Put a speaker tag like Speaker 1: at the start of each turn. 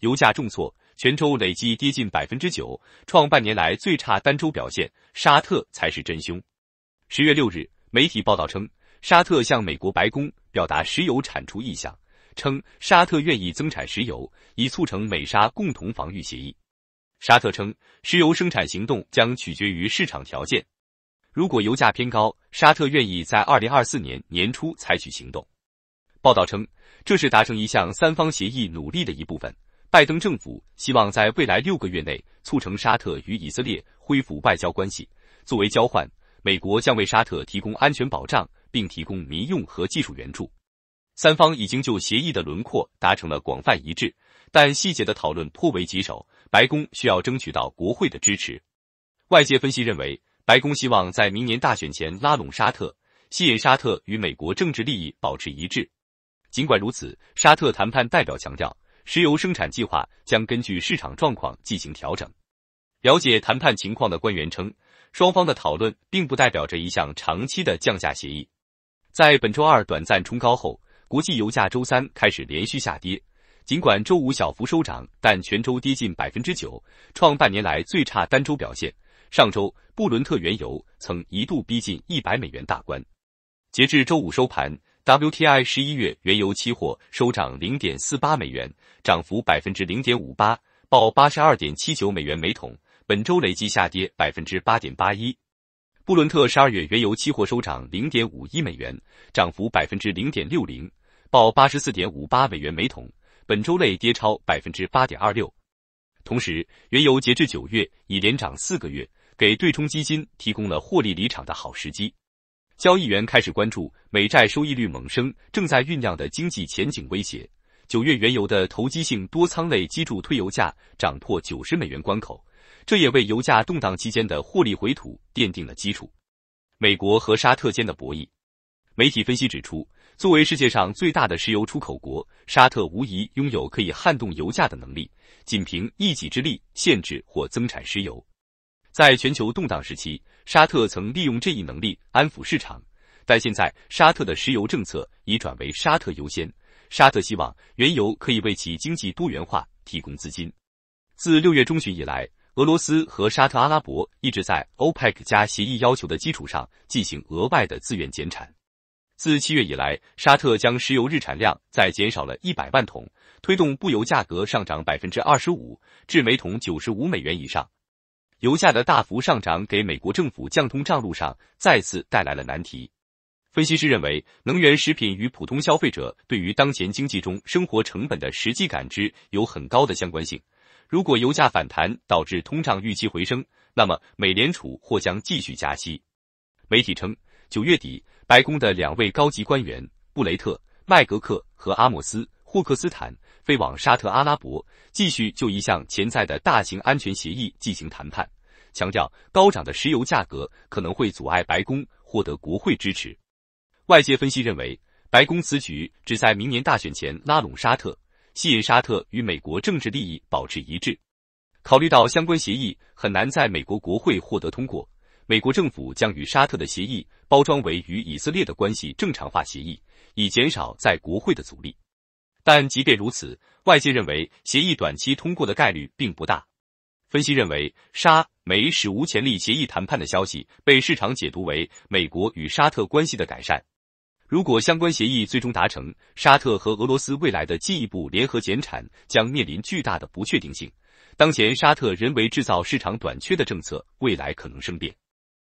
Speaker 1: 油价重挫，全周累计跌近百分之九，创半年来最差单周表现。沙特才是真凶。十月六日，媒体报道称，沙特向美国白宫表达石油产出意向，称沙特愿意增产石油，以促成美沙共同防御协议。沙特称，石油生产行动将取决于市场条件。如果油价偏高，沙特愿意在二零二四年年初采取行动。报道称，这是达成一项三方协议努力的一部分。拜登政府希望在未来六个月内促成沙特与以色列恢复外交关系。作为交换，美国将为沙特提供安全保障，并提供民用和技术援助。三方已经就协议的轮廓达成了广泛一致，但细节的讨论颇为棘手。白宫需要争取到国会的支持。外界分析认为，白宫希望在明年大选前拉拢沙特，吸引沙特与美国政治利益保持一致。尽管如此，沙特谈判代表强调。石油生产计划将根据市场状况进行调整。了解谈判情况的官员称，双方的讨论并不代表着一项长期的降价协议。在本周二短暂冲高后，国际油价周三开始连续下跌。尽管周五小幅收涨，但全周跌近百分之九，创半年来最差单周表现。上周，布伦特原油曾一度逼近一百美元大关。截至周五收盘。WTI 十一月原油期货收涨零点四八美元，涨幅百分之零点五八，报八十二点七九美元每桶，本周累计下跌百分之八点八一。布伦特十二月原油期货收涨零点五一美元，涨幅百分之零点六零，报八十四点五八美元每桶，本周内跌超百分之八点二六。同时，原油截至九月已连涨四个月，给对冲基金提供了获利离场的好时机。交易员开始关注美债收益率猛升，正在酝酿的经济前景威胁。九月原油的投机性多仓类基助推油价涨破九十美元关口，这也为油价动荡期间的获利回吐奠定了基础。美国和沙特间的博弈，媒体分析指出，作为世界上最大的石油出口国，沙特无疑拥有可以撼动油价的能力，仅凭一己之力限制或增产石油。在全球动荡时期，沙特曾利用这一能力安抚市场，但现在沙特的石油政策已转为沙特优先。沙特希望原油可以为其经济多元化提供资金。自六月中旬以来，俄罗斯和沙特阿拉伯一直在 OPEC 加协议要求的基础上进行额外的自愿减产。自七月以来，沙特将石油日产量再减少了一百万桶，推动布油价格上涨百分之二十五，至每桶九十五美元以上。油价的大幅上涨给美国政府降通胀路上再次带来了难题。分析师认为，能源、食品与普通消费者对于当前经济中生活成本的实际感知有很高的相关性。如果油价反弹导致通胀预期回升，那么美联储或将继续加息。媒体称，九月底白宫的两位高级官员布雷特、麦格克和阿莫斯。霍克斯坦飞往沙特阿拉伯，继续就一项潜在的大型安全协议进行谈判，强调高涨的石油价格可能会阻碍白宫获得国会支持。外界分析认为，白宫此举旨在明年大选前拉拢沙特，吸引沙特与美国政治利益保持一致。考虑到相关协议很难在美国国会获得通过，美国政府将与沙特的协议包装为与以色列的关系正常化协议，以减少在国会的阻力。但即便如此，外界认为协议短期通过的概率并不大。分析认为，沙美史无前例协议谈判的消息被市场解读为美国与沙特关系的改善。如果相关协议最终达成，沙特和俄罗斯未来的进一步联合减产将面临巨大的不确定性。当前沙特人为制造市场短缺的政策，未来可能生变。